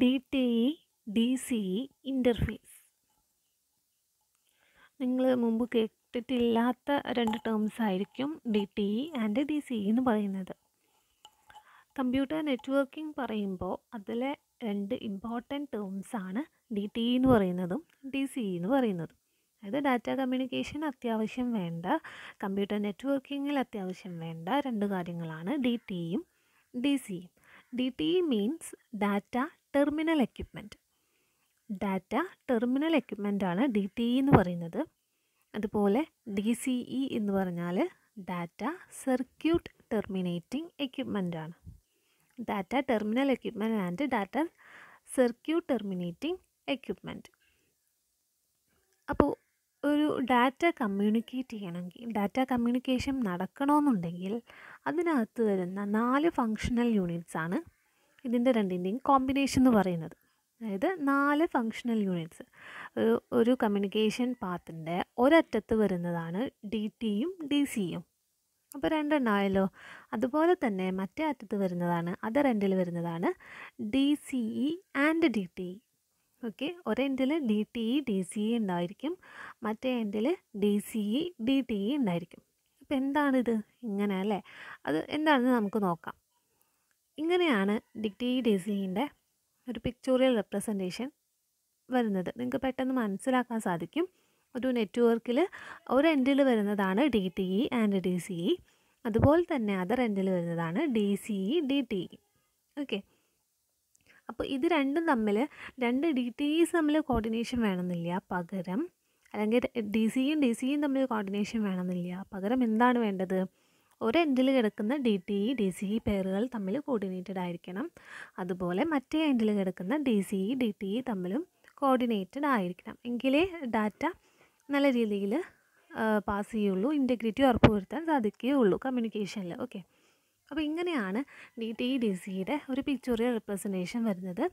D T E D C E interface നിങ്ങൾ മുമ്പ് കേട്ടിട്ടില്ലാത്ത രണ്ട് ടേംസ് ആയിരിക്കും D T E and D C E എന്ന് പറയുന്നത് കമ്പ്യൂട്ടർ നെറ്റ്വർക്കിംഗ് പറയുമ്പോൾ അതിലെ രണ്ട് ഇമ്പോർട്ടൻറ്റ് ടേംസ് ആണ് ഡി ടി ഇ എന്ന് പറയുന്നതും ഡി സി ഇ എന്ന് പറയുന്നതും അതായത് ഡാറ്റ കമ്മ്യൂണിക്കേഷൻ അത്യാവശ്യം വേണ്ട കമ്പ്യൂട്ടർ നെറ്റ്വർക്കിങ്ങിൽ അത്യാവശ്യം വേണ്ട രണ്ട് കാര്യങ്ങളാണ് ഡി യും ഡി യും D T means data terminal equipment data terminal equipment ആണ് ഡി ടി ഇ e എന്ന് പറയുന്നത് അതുപോലെ ഡി സി ഇ എന്ന് പറഞ്ഞാൽ ഡാറ്റ സർക്യൂട്ട് ടെർമിനേറ്റിംഗ് എക്യുപ്മെൻ്റ് ആണ് data terminal equipment and data circuit terminating equipment അപ്പോൾ ഒരു ഡാറ്റ കമ്മ്യൂണിക്കേറ്റ് ചെയ്യണമെങ്കിൽ ഡാറ്റ കമ്മ്യൂണിക്കേഷൻ നടക്കണമെന്നുണ്ടെങ്കിൽ അതിനകത്ത് വരുന്ന നാല് ഫങ്ഷണൽ യൂണിറ്റ്സ് ആണ് ഇതിൻ്റെ രണ്ടിൻ്റെയും കോമ്പിനേഷൻ എന്ന് പറയുന്നത് അതായത് നാല് ഫങ്ഷണൽ യൂണിറ്റ്സ് ഒരു കമ്മ്യൂണിക്കേഷൻ പാത്തിൻ്റെ ഒരറ്റത്ത് വരുന്നതാണ് ഡി ടിയും ഡി സിയും അപ്പോൾ രണ്ടെണ്ണമായല്ലോ അതുപോലെ തന്നെ മറ്റേ അറ്റത്ത് വരുന്നതാണ് അതർ എൻഡിൽ വരുന്നതാണ് D C E and D T E okay ഒരെൻഡിൽ D T E D C E ഉണ്ടായിരിക്കും മറ്റേ എൻഡിൽ D C E D T E ഉണ്ടായിരിക്കും അപ്പോൾ എന്താണിത് ഇങ്ങനെ അല്ലേ അത് എന്താണെന്ന് നമുക്ക് നോക്കാം ഇങ്ങനെയാണ് ഡിക്റ്റി ഡിസിൻ്റെ ഒരു പിക്ചോറിയൽ റെപ്രസെൻറ്റേഷൻ വരുന്നത് നിങ്ങൾക്ക് പെട്ടെന്ന് മനസ്സിലാക്കാൻ സാധിക്കും ഒരു നെറ്റ്വർക്കിൽ ഒരു എൻഡിൽ വരുന്നതാണ് D T E and D C E അതുപോലെ തന്നെ അതർ എൻഡിൽ വരുന്നതാണ് D C E D T E okay അപ്പോൾ ഇത് രണ്ടും തമ്മിൽ രണ്ട് ഡി ടി ഇസ് തമ്മിൽ കോർഡിനേഷൻ വേണമെന്നില്ല പകരം അല്ലെങ്കിൽ ഡി സിയും ഡി സിയും തമ്മിൽ കോർഡിനേഷൻ വേണമെന്നില്ല പകരം എന്താണ് വേണ്ടത് ഒരെൻഡിൽ കിടക്കുന്ന D T E D C E പെയറുകൾ തമ്മിൽ കോർഡിനേറ്റഡ് ആയിരിക്കണം അതുപോലെ മറ്റേ എൻഡിൽ കിടക്കുന്ന D C E D T E തമ്മിലും കോർഡിനേറ്റഡ് ആയിരിക്കണം എങ്കിലേ ഡാറ്റ നല്ല രീതിയിൽ പാസ് ചെയ്യുള്ളൂ ഇൻറ്റഗ്രിറ്റി ഉറപ്പുവരുത്താൻ സാധിക്കുകയുള്ളൂ കമ്മ്യൂണിക്കേഷനിൽ ഓക്കെ അപ്പോൾ ഇങ്ങനെയാണ് ഡി ടി ഇ ഡി സിയുടെ ഒരു പിക്ചോറിയൽ റെപ്രസെൻറ്റേഷൻ വരുന്നത്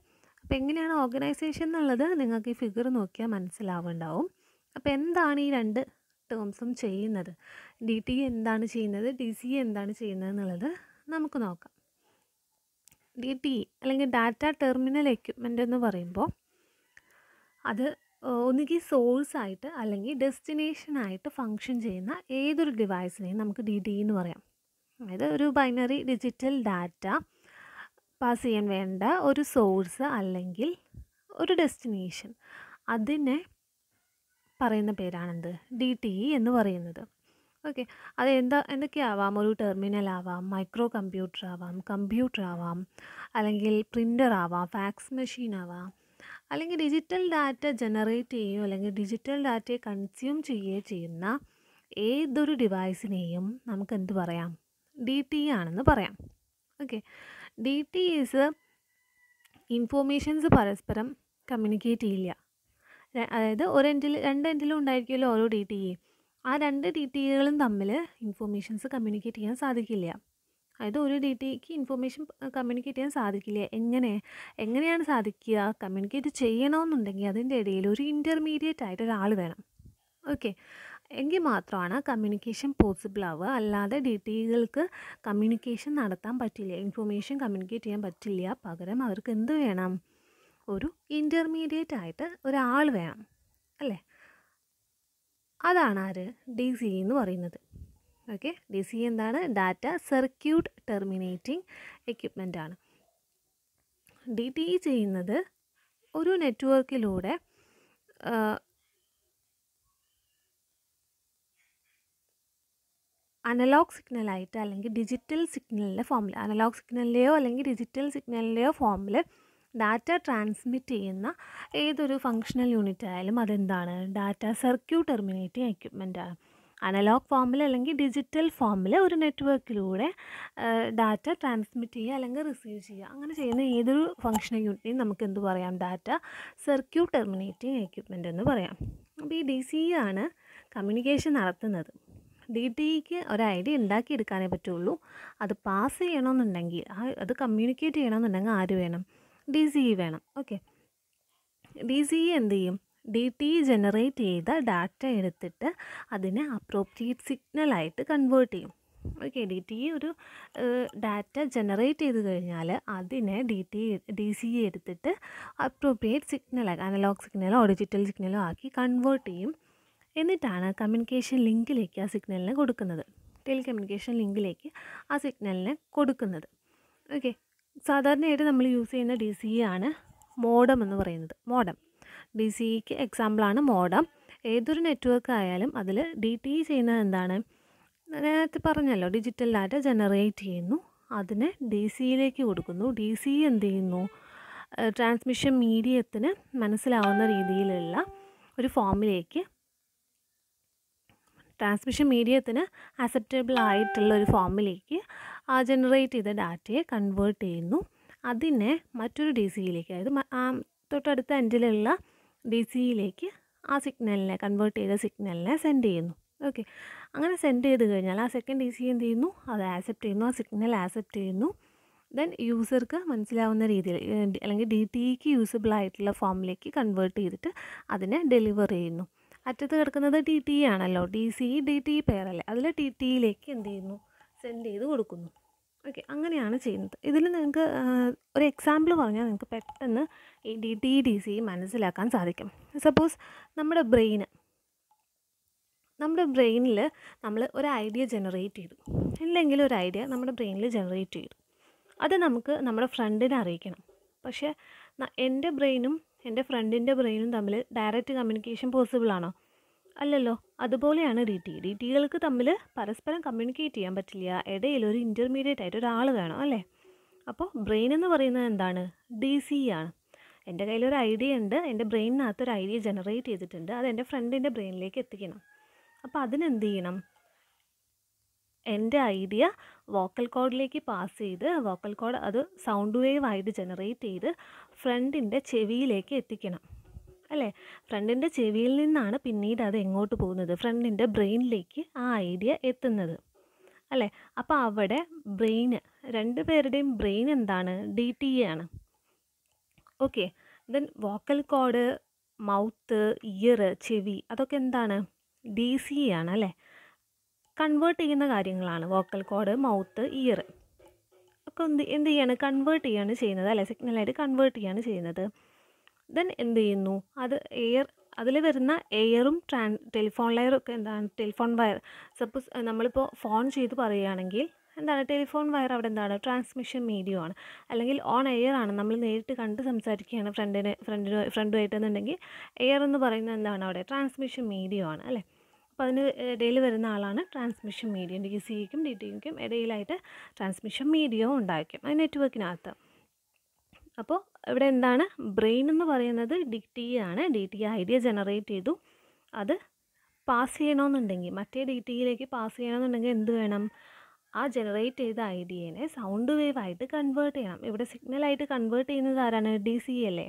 അപ്പോൾ എങ്ങനെയാണ് ഓർഗനൈസേഷൻ എന്നുള്ളത് നിങ്ങൾക്ക് ഈ ഫിഗർ നോക്കിയാൽ മനസ്സിലാവുണ്ടാവും അപ്പോൾ എന്താണ് ഈ രണ്ട് ടേംസും ചെയ്യുന്നത് ഡി ടി e എന്താണ് ചെയ്യുന്നത് ഡി സി e എന്താണ് ചെയ്യുന്നത് എന്നുള്ളത് നമുക്ക് നോക്കാം ഡി ടി e അല്ലെങ്കിൽ ഡാറ്റ ടെർമിനൽ എക്യുപ്മെൻ്റ് എന്ന് പറയുമ്പോൾ അത് ഒന്നുകിൽ ആയിട്ട് അല്ലെങ്കിൽ ഡെസ്റ്റിനേഷനായിട്ട് ഫങ്ഷൻ ചെയ്യുന്ന ഏതൊരു ഡിവൈസിനെയും നമുക്ക് ഡി ടി എന്ന് പറയാം അതായത് ഒരു ബൈനറി ഡിജിറ്റൽ ഡാറ്റ പാസ് ചെയ്യാൻ വേണ്ട ഒരു സോഴ്സ് അല്ലെങ്കിൽ ഒരു ഡെസ്റ്റിനേഷൻ അതിനെ പറയുന്ന പേരാണെന്ത് ഡി ടി ഇ എന്ന് പറയുന്നത് ഓക്കെ അത് എന്താ എന്തൊക്കെയാവാം ഒരു ടെർമിനൽ ആവാം മൈക്രോ കമ്പ്യൂട്ടർ ആവാം കമ്പ്യൂട്ടർ ആവാം അല്ലെങ്കിൽ പ്രിൻ്റർ ആവാം ഫാക്സ് മെഷീൻ ആവാം അല്ലെങ്കിൽ ഡിജിറ്റൽ ഡാറ്റ ജനറേറ്റ് ചെയ്യുകയോ അല്ലെങ്കിൽ ഡിജിറ്റൽ ഡാറ്റയെ കൺസ്യൂം ചെയ്യുകയോ ചെയ്യുന്ന ഏതൊരു ഡിവൈസിനെയും നമുക്ക് എന്ത് പറയാം ഡി ടി ആണെന്ന് പറയാം okay D T Es informations പരസ്പരം കമ്മ്യൂണിക്കേറ്റ് ചെയ്യില്ല അതായത് ഒരു എൻഡിൽ രണ്ട് എൻഡിലും ഉണ്ടായിരിക്കുമല്ലോ ഓരോ ഡി ടി ഇ ആ രണ്ട് ഡി ടി എകളും തമ്മിൽ ഇൻഫോർമേഷൻസ് കമ്മ്യൂണിക്കേറ്റ് ചെയ്യാൻ സാധിക്കില്ല അതായത് ഒരു ഡി ടിക്ക് ഇൻഫോർമേഷൻ കമ്മ്യൂണിക്കേറ്റ് ചെയ്യാൻ സാധിക്കില്ല എങ്ങനെ എങ്ങനെയാണ് സാധിക്കുക കമ്മ്യൂണിക്കേറ്റ് ചെയ്യണമെന്നുണ്ടെങ്കിൽ അതിൻ്റെ ഇടയിൽ ഒരു ഇൻ്റർമീഡിയറ്റ് ആയിട്ട് ഒരാൾ വേണം ഓക്കെ എങ്കിൽ മാത്രമാണ് കമ്മ്യൂണിക്കേഷൻ പോസിബിൾ ആവുക അല്ലാതെ ഡി ടികൾക്ക് കമ്മ്യൂണിക്കേഷൻ നടത്താൻ പറ്റില്ല ഇൻഫോർമേഷൻ കമ്മ്യൂണിക്കേറ്റ് ചെയ്യാൻ പറ്റില്ല പകരം അവർക്ക് എന്ത് വേണം ഒരു ഇൻ്റർമീഡിയറ്റ് ആയിട്ട് ഒരാൾ വേണം അല്ലേ അതാണ് ആര് ഡി സി എന്ന് പറയുന്നത് ഓക്കെ ഡി സി എന്താണ് ഡാറ്റ സർക്യൂട്ട് ടെർമിനേറ്റിംഗ് എക്യുപ്മെൻ്റ് ആണ് ഡി ടി ഇ ചെയ്യുന്നത് ഒരു നെറ്റ്വർക്കിലൂടെ അനലോഗ് സിഗ്നലായിട്ട് അല്ലെങ്കിൽ ഡിജിറ്റൽ സിഗ്നലിൻ്റെ ഫോമിൽ അനലോഗ് സിഗ്നലിലെയോ അല്ലെങ്കിൽ ഡിജിറ്റൽ സിഗ്നലിലെയോ ഫോമിൽ ഡാറ്റ ട്രാൻസ്മിറ്റ് ചെയ്യുന്ന ഏതൊരു ഫങ്ഷണൽ യൂണിറ്റ് ആയാലും അതെന്താണ് ഡാറ്റ സർക്യൂട്ട് ടെർമിനേറ്റിംഗ് എക്യുപ്മെൻ്റ് ആണ് അനലോഗ് ഫോമിൽ അല്ലെങ്കിൽ ഡിജിറ്റൽ ഫോമിൽ ഒരു നെറ്റ്വർക്കിലൂടെ ഡാറ്റ ട്രാൻസ്മിറ്റ് ചെയ്യുക അല്ലെങ്കിൽ റിസീവ് ചെയ്യുക അങ്ങനെ ചെയ്യുന്ന ഏതൊരു ഫങ്ഷണൽ യൂണിറ്റിനും നമുക്ക് എന്ത് പറയാം ഡാറ്റ സർക്യൂട്ട് ടെർമിനേറ്റിംഗ് എക്യുപ്മെൻ്റ് എന്ന് പറയാം അപ്പോൾ ഈ ഡി സി ആണ് കമ്മ്യൂണിക്കേഷൻ നടത്തുന്നത് ഡി ടിക്ക് ഒരു ഐഡിയ ഉണ്ടാക്കിയെടുക്കാനേ പറ്റുള്ളൂ അത് പാസ് ചെയ്യണമെന്നുണ്ടെങ്കിൽ അത് കമ്മ്യൂണിക്കേറ്റ് ചെയ്യണമെന്നുണ്ടെങ്കിൽ ആര് വേണം ഡി സി ഇ വേണം ഓക്കെ ഡി സി ഇ എന്ത് ചെയ്യും ഡി ടി ജനറേറ്റ് ചെയ്ത ഡാറ്റ എടുത്തിട്ട് അതിനെ അപ്രോപ്രിയേറ്റ് സിഗ്നലായിട്ട് കൺവേർട്ട് ചെയ്യും ഓക്കെ ഡി ടി ഒരു ഡാറ്റ ജനറേറ്റ് ചെയ്ത് കഴിഞ്ഞാൽ അതിനെ ഡി ടി ഡി സി എടുത്തിട്ട് അപ്രോപ്രിയേറ്റ് സിഗ്നൽ അനലോഗ് സിഗ്നലോ ഡിജിറ്റൽ സിഗ്നലോ ആക്കി കൺവേർട്ട് ചെയ്യും എന്നിട്ടാണ് കമ്മ്യൂണിക്കേഷൻ ലിങ്കിലേക്ക് ആ സിഗ്നലിനെ കൊടുക്കുന്നത് ടെലികമ്മ്യൂണിക്കേഷൻ ലിങ്കിലേക്ക് ആ സിഗ്നലിനെ കൊടുക്കുന്നത് ഓക്കെ സാധാരണയായിട്ട് നമ്മൾ യൂസ് ചെയ്യുന്ന ഡി സി e ആണ് മോഡം എന്ന് പറയുന്നത് മോഡം ഡി സിക്ക് എക്സാമ്പിളാണ് മോഡം ഏതൊരു നെറ്റ്വർക്ക് ആയാലും അതിൽ ഡി ടി e ചെയ്യുന്നത് എന്താണ് നേരത്തെ പറഞ്ഞല്ലോ ഡിജിറ്റൽ ഡാറ്റ ജനറേറ്റ് ചെയ്യുന്നു അതിനെ ഡി സിയിലേക്ക് e കൊടുക്കുന്നു ഡി സി എന്ത് ചെയ്യുന്നു ട്രാൻസ്മിഷൻ മീഡിയത്തിന് മനസ്സിലാവുന്ന രീതിയിലുള്ള ഒരു ഫോമിലേക്ക് ട്രാൻസ്മിഷൻ മീഡിയത്തിന് അക്സെപ്റ്റബിൾ ആയിട്ടുള്ള ഒരു ഫോമിലേക്ക് ആ ജനറേറ്റ് ചെയ്ത ഡാറ്റയെ കൺവേർട്ട് ചെയ്യുന്നു അതിനെ മറ്റൊരു ഡി സിയിലേക്ക് e അതായത് തൊട്ടടുത്ത എൻഡിലുള്ള ഡി സിയിലേക്ക് e ആ സിഗ്നലിനെ കൺവേർട്ട് ചെയ്ത സിഗ്നലിനെ സെൻഡ് ചെയ്യുന്നു ഓക്കെ അങ്ങനെ സെൻഡ് ചെയ്ത് കഴിഞ്ഞാൽ ആ സെക്കൻഡ് ഡി സി e എന്ത് ചെയ്യുന്നു അത് ആക്സെപ്റ്റ് ചെയ്യുന്നു ആ സിഗ്നൽ ആക്സെപ്റ്റ് ചെയ്യുന്നു ദെൻ യൂസർക്ക് മനസ്സിലാവുന്ന രീതിയിൽ അല്ലെങ്കിൽ ഡി ടിക്ക് യൂസബിൾ ആയിട്ടുള്ള ഫോമിലേക്ക് കൺവേർട്ട് ചെയ്തിട്ട് അതിനെ ഡെലിവർ ചെയ്യുന്നു അറ്റത്ത് കിടക്കുന്നത് ഡി ടി ആണല്ലോ D C D T pair അതിൽ ടി ടിയിലേക്ക് എന്ത് ചെയ്യുന്നു സെൻഡ് ചെയ്ത് കൊടുക്കുന്നു ഓക്കെ അങ്ങനെയാണ് ചെയ്യുന്നത് ഇതിൽ നിങ്ങൾക്ക് ഒരു എക്സാമ്പിൾ പറഞ്ഞാൽ നിങ്ങൾക്ക് പെട്ടെന്ന് ഈ ഡി ടി ഡി സി മനസ്സിലാക്കാൻ സാധിക്കും സപ്പോസ് നമ്മുടെ ബ്രെയിന് നമ്മുടെ ബ്രെയിനിൽ നമ്മൾ ഒരു ഐഡിയ ജനറേറ്റ് ചെയ്തു അല്ലെങ്കിൽ ഒരു ഐഡിയ നമ്മുടെ ബ്രെയിനിൽ ജനറേറ്റ് ചെയ്തു അത് നമുക്ക് നമ്മുടെ ഫ്രണ്ടിനെ അറിയിക്കണം പക്ഷേ എൻ്റെ ബ്രെയിനും എൻ്റെ ഫ്രണ്ടിൻ്റെ ബ്രെയിനും തമ്മിൽ ഡയറക്റ്റ് കമ്മ്യൂണിക്കേഷൻ പോസിബിൾ ആണോ അല്ലല്ലോ അതുപോലെയാണ് ഡി ടി ഡി ടികൾക്ക് തമ്മിൽ പരസ്പരം കമ്മ്യൂണിക്കേറ്റ് ചെയ്യാൻ പറ്റില്ല ഇടയിൽ ഒരു ഇൻ്റർമീഡിയറ്റ് ആയിട്ട് ഒരാൾ വേണം അല്ലേ അപ്പോൾ ബ്രെയിൻ എന്ന് പറയുന്നത് എന്താണ് ഡി സി ആണ് എൻ്റെ കയ്യിലൊരു ഐഡിയ ഉണ്ട് എൻ്റെ ബ്രെയിനിനകത്ത് ഒരു ഐഡിയ ജനറേറ്റ് ചെയ്തിട്ടുണ്ട് അത് എൻ്റെ ഫ്രണ്ടിൻ്റെ ബ്രെയിനിലേക്ക് എത്തിക്കണം അപ്പോൾ അതിനെന്ത് ചെയ്യണം എൻ്റെ ഐഡിയ വോക്കൽ കോഡിലേക്ക് പാസ് ചെയ്ത് വോക്കൽ കോഡ് അത് സൗണ്ട് വേവ് ആയിട്ട് ജനറേറ്റ് ചെയ്ത് ഫ്രണ്ടിൻ്റെ ചെവിയിലേക്ക് എത്തിക്കണം അല്ലേ ഫ്രണ്ടിൻ്റെ ചെവിയിൽ നിന്നാണ് പിന്നീട് അത് എങ്ങോട്ട് പോകുന്നത് ഫ്രണ്ടിൻ്റെ ബ്രെയിനിലേക്ക് ആ ഐഡിയ എത്തുന്നത് അല്ലേ അപ്പോൾ അവിടെ ബ്രെയിന് രണ്ട് പേരുടെയും ബ്രെയിൻ എന്താണ് ഡി ടി എ ആണ് okay then vocal cord mouth ear ചെവി അതൊക്കെ എന്താണ് ഡി സി ആണ് അല്ലേ കൺവേർട്ട് ചെയ്യുന്ന കാര്യങ്ങളാണ് വോക്കൽ കോഡ് മൗത്ത് ഇയർ ഒക്കെ എന്ത് എന്ത് ചെയ്യാണ് കൺവേർട്ട് ചെയ്യാണ് ചെയ്യുന്നത് അല്ലേ സിഗ്നലായിട്ട് കൺവേർട്ട് ചെയ്യാണ് ചെയ്യുന്നത് ദെൻ എന്ത് ചെയ്യുന്നു അത് എയർ അതിൽ വരുന്ന എയറും ട്രാൻ ടെലിഫോൺ ലയറും ഒക്കെ എന്താണ് ടെലിഫോൺ വയർ സപ്പോസ് നമ്മളിപ്പോൾ ഫോൺ ചെയ്ത് പറയുകയാണെങ്കിൽ എന്താണ് ടെലിഫോൺ വയർ അവിടെ എന്താണ് ട്രാൻസ്മിഷൻ മീഡിയം ആണ് അല്ലെങ്കിൽ ഓൺ എയർ ആണ് നമ്മൾ നേരിട്ട് കണ്ട് സംസാരിക്കുകയാണ് ഫ്രണ്ടിന് ഫ്രണ്ടിന് ഫ്രണ്ടുമായിട്ടെന്നുണ്ടെങ്കിൽ എയർ എന്ന് പറയുന്നത് എന്താണ് അവിടെ ട്രാൻസ്മിഷൻ മീഡിയം ആണ് അല്ലേ അപ്പോൾ അതിന് ഇടയിൽ വരുന്ന ആളാണ് ട്രാൻസ്മിഷൻ മീഡിയം ഡി സിക്കും ഡി ടിക്കും ഇടയിലായിട്ട് ട്രാൻസ്മിഷൻ മീഡിയവും ഉണ്ടാക്കും അത് നെറ്റ്വർക്കിനകത്ത് അപ്പോൾ ഇവിടെ എന്താണ് ബ്രെയിൻ എന്ന് പറയുന്നത് ഡി ടി ആണ് ഡി ടി ഐഡിയ ജനറേറ്റ് ചെയ്തു അത് പാസ് ചെയ്യണമെന്നുണ്ടെങ്കിൽ മറ്റേ ഡി ടിയിലേക്ക് പാസ് ചെയ്യണമെന്നുണ്ടെങ്കിൽ എന്ത് വേണം ആ ജനറേറ്റ് ചെയ്ത ഐഡിയനെ സൗണ്ട് വേവ് ആയിട്ട് കൺവേർട്ട് ചെയ്യണം ഇവിടെ സിഗ്നലായിട്ട് കൺവേർട്ട് ചെയ്യുന്നത് ആരാണ് ഡി സി അല്ലേ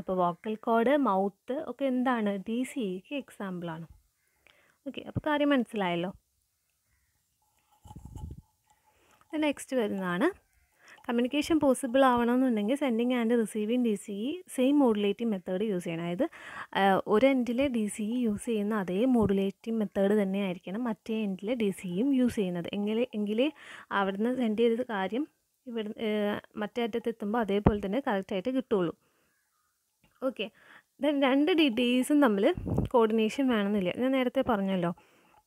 അപ്പോൾ വോക്കൽ കോഡ് മൗത്ത് ഒക്കെ എന്താണ് ഡി സിക്ക് എക്സാമ്പിളാണ് ഓക്കെ അപ്പോൾ കാര്യം മനസ്സിലായല്ലോ നെക്സ്റ്റ് വരുന്നതാണ് കമ്മ്യൂണിക്കേഷൻ പോസിബിൾ ആവണമെന്നുണ്ടെങ്കിൽ sending and receiving D C E same modulating method use ചെയ്യണം അതായത് ഒരു എൻഡിലെ ഡി സി ഇ യൂസ് ചെയ്യുന്ന അതേ മോഡുലേറ്റിംഗ് മെത്തേഡ് തന്നെ ആയിരിക്കണം മറ്റേ എൻഡിലെ ഡി ഇയും യൂസ് ചെയ്യുന്നത് എങ്കിലേ എങ്കിലേ അവിടുന്ന് സെൻഡ് ചെയ്ത കാര്യം ഇവിടെ മറ്റേ അറ്റത്ത് എത്തുമ്പോൾ അതേപോലെ തന്നെ കറക്റ്റായിട്ട് കിട്ടുള്ളൂ ഓക്കെ ദെൻ രണ്ട് ഡി തമ്മിൽ കോർഡിനേഷൻ വേണമെന്നില്ല ഞാൻ നേരത്തെ പറഞ്ഞല്ലോ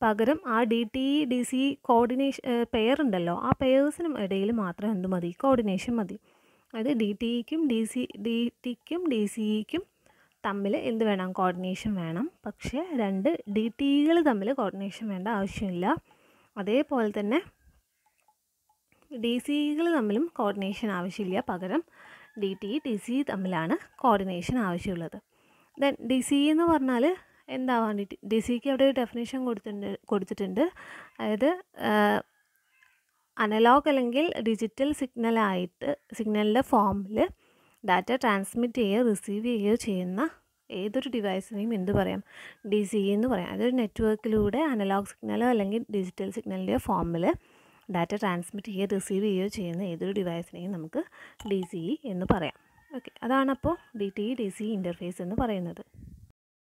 പകരം ആ D T E D C coordination pair ഉണ്ടല്ലോ ആ പെയേഴ്സിനും ഇടയിൽ മാത്രം എന്ത് മതി കോർഡിനേഷൻ മതി അതായത് ഡി ടി ഇക്കും ഡി സി ഡി ടിക്കും ഡി സി ഇക്കും തമ്മിൽ എന്ത് വേണം കോർഡിനേഷൻ വേണം പക്ഷേ രണ്ട് ഡി ടി ഇകൾ തമ്മിൽ കോർഡിനേഷൻ വേണ്ട ആവശ്യമില്ല അതേപോലെ തന്നെ ഡി സി ഇകൾ തമ്മിലും കോർഡിനേഷൻ ആവശ്യമില്ല പകരം ഡി ടി ഡി സി തമ്മിലാണ് കോർഡിനേഷൻ ആവശ്യമുള്ളത് ദെൻ ഡി സി എന്ന് പറഞ്ഞാൽ എന്താ വേണ്ടിയിട്ട് ഡിസിക്ക് അവിടെ ഒരു ഡെഫിനേഷൻ കൊടുത്തിട്ടുണ്ട് കൊടുത്തിട്ടുണ്ട് അതായത് അനലോഗ് അല്ലെങ്കിൽ ഡിജിറ്റൽ സിഗ്നലായിട്ട് സിഗ്നലിൻ്റെ ഫോമിൽ ഡാറ്റ ട്രാൻസ്മിറ്റ് ചെയ്യുകയോ റിസീവ് ചെയ്യുകയോ ചെയ്യുന്ന ഏതൊരു ഡിവൈസിനെയും എന്ത് പറയാം ഡി സി എന്ന് പറയാം അതൊരു നെറ്റ്വർക്കിലൂടെ അനലോഗ് സിഗ്നലോ അല്ലെങ്കിൽ ഡിജിറ്റൽ സിഗ്നലിൻ്റെ ഫോമിൽ ഡാറ്റ ട്രാൻസ്മിറ്റ് ചെയ്യുകയോ റിസീവ് ചെയ്യുകയോ ചെയ്യുന്ന ഏതൊരു ഡിവൈസിനെയും നമുക്ക് ഡി സി എന്ന് പറയാം ഓക്കെ അതാണപ്പോൾ D T D C interface എന്ന് പറയുന്നത്